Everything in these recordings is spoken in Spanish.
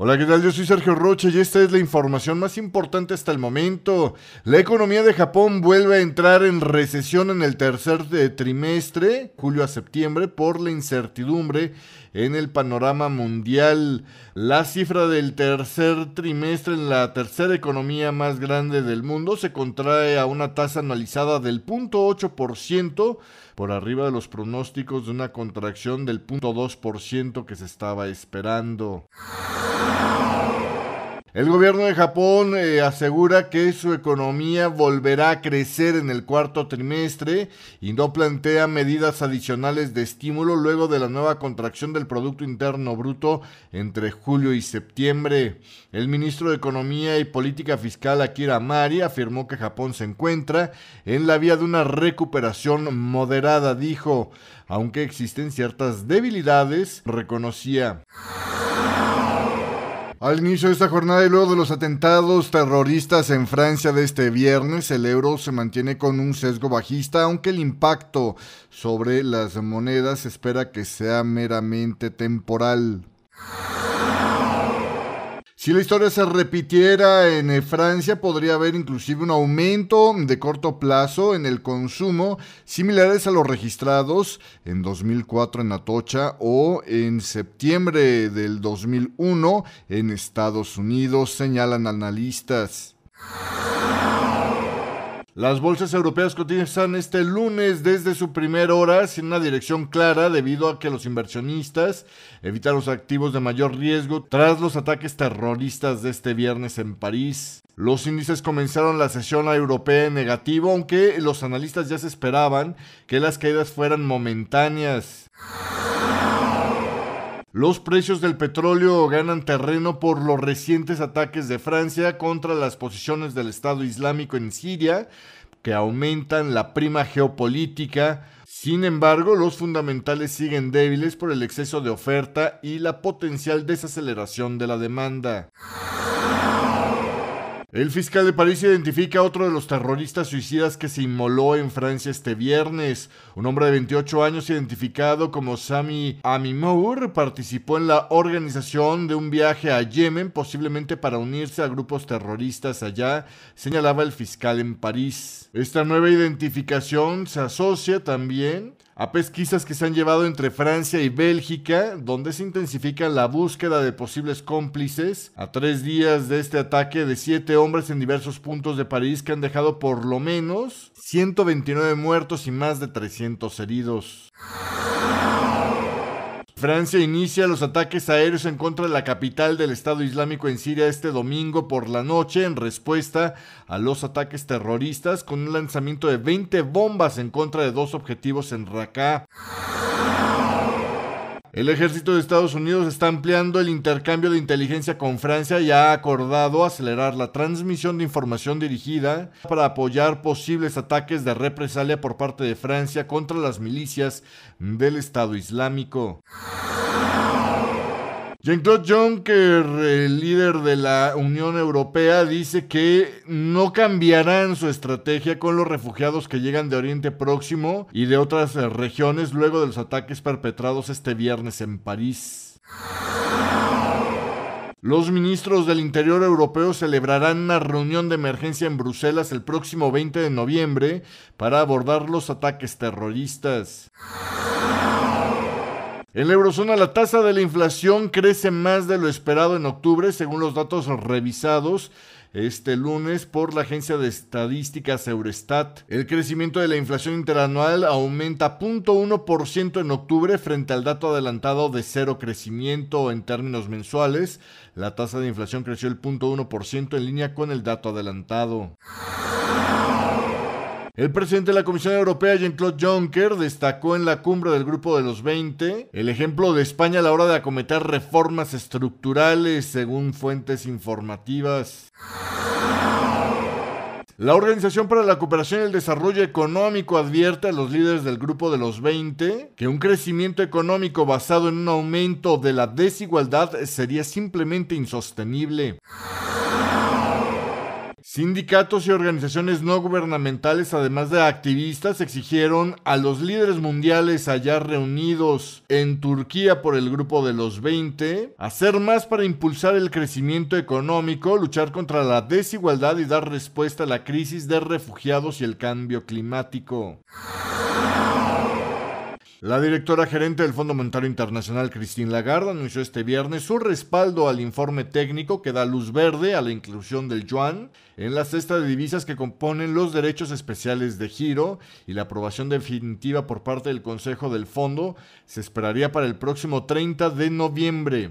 Hola, ¿qué tal? Yo soy Sergio Roche y esta es la información más importante hasta el momento. La economía de Japón vuelve a entrar en recesión en el tercer eh, trimestre, julio a septiembre, por la incertidumbre en el panorama mundial. La cifra del tercer trimestre en la tercera economía más grande del mundo se contrae a una tasa anualizada del 0.8% por arriba de los pronósticos de una contracción del 0.2% que se estaba esperando. El gobierno de Japón eh, asegura que su economía volverá a crecer en el cuarto trimestre y no plantea medidas adicionales de estímulo luego de la nueva contracción del Producto Interno Bruto entre julio y septiembre. El ministro de Economía y Política Fiscal Akira Mari afirmó que Japón se encuentra en la vía de una recuperación moderada, dijo, aunque existen ciertas debilidades, reconocía. Al inicio de esta jornada y luego de los atentados terroristas en Francia de este viernes, el euro se mantiene con un sesgo bajista, aunque el impacto sobre las monedas se espera que sea meramente temporal. Si la historia se repitiera en eh, Francia, podría haber inclusive un aumento de corto plazo en el consumo, similares a los registrados en 2004 en Atocha o en septiembre del 2001 en Estados Unidos, señalan analistas. Las bolsas europeas cotizan este lunes desde su primera hora sin una dirección clara debido a que los inversionistas evitan los activos de mayor riesgo tras los ataques terroristas de este viernes en París. Los índices comenzaron la sesión europea en negativo, aunque los analistas ya se esperaban que las caídas fueran momentáneas. Los precios del petróleo ganan terreno por los recientes ataques de Francia contra las posiciones del Estado Islámico en Siria, que aumentan la prima geopolítica. Sin embargo, los fundamentales siguen débiles por el exceso de oferta y la potencial desaceleración de la demanda. El fiscal de París identifica a otro de los terroristas suicidas que se inmoló en Francia este viernes. Un hombre de 28 años identificado como Sami Amimour participó en la organización de un viaje a Yemen, posiblemente para unirse a grupos terroristas allá, señalaba el fiscal en París. Esta nueva identificación se asocia también a pesquisas que se han llevado entre Francia y Bélgica, donde se intensifica la búsqueda de posibles cómplices. A tres días de este ataque de siete hombres en diversos puntos de París que han dejado por lo menos 129 muertos y más de 300 heridos. Francia inicia los ataques aéreos en contra de la capital del Estado Islámico en Siria este domingo por la noche en respuesta a los ataques terroristas con un lanzamiento de 20 bombas en contra de dos objetivos en Raqqa. El ejército de Estados Unidos está ampliando el intercambio de inteligencia con Francia y ha acordado acelerar la transmisión de información dirigida para apoyar posibles ataques de represalia por parte de Francia contra las milicias del Estado Islámico. Jean-Claude Juncker, el líder de la Unión Europea, dice que no cambiarán su estrategia con los refugiados que llegan de Oriente Próximo y de otras eh, regiones luego de los ataques perpetrados este viernes en París. Los ministros del Interior europeo celebrarán una reunión de emergencia en Bruselas el próximo 20 de noviembre para abordar los ataques terroristas. En la eurozona la tasa de la inflación crece más de lo esperado en octubre, según los datos revisados este lunes por la agencia de estadísticas Eurostat. El crecimiento de la inflación interanual aumenta 0.1% en octubre frente al dato adelantado de cero crecimiento en términos mensuales. La tasa de inflación creció el 0.1% en línea con el dato adelantado. El presidente de la Comisión Europea, Jean-Claude Juncker, destacó en la cumbre del Grupo de los 20 el ejemplo de España a la hora de acometer reformas estructurales, según fuentes informativas. La Organización para la Cooperación y el Desarrollo Económico advierte a los líderes del Grupo de los 20 que un crecimiento económico basado en un aumento de la desigualdad sería simplemente insostenible. Sindicatos y organizaciones no gubernamentales, además de activistas, exigieron a los líderes mundiales allá reunidos en Turquía por el grupo de los 20 hacer más para impulsar el crecimiento económico, luchar contra la desigualdad y dar respuesta a la crisis de refugiados y el cambio climático. La directora gerente del Fondo Monetario Internacional, Christine Lagarde, anunció este viernes su respaldo al informe técnico que da luz verde a la inclusión del yuan en la cesta de divisas que componen los derechos especiales de giro y la aprobación definitiva por parte del Consejo del Fondo se esperaría para el próximo 30 de noviembre.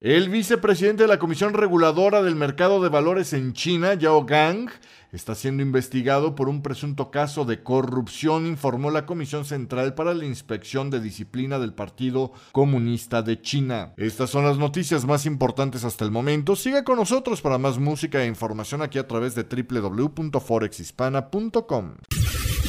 El vicepresidente de la Comisión Reguladora del Mercado de Valores en China, Yao Gang, está siendo investigado por un presunto caso de corrupción, informó la Comisión Central para la Inspección de Disciplina del Partido Comunista de China. Estas son las noticias más importantes hasta el momento. Siga con nosotros para más música e información aquí a través de www.forexhispana.com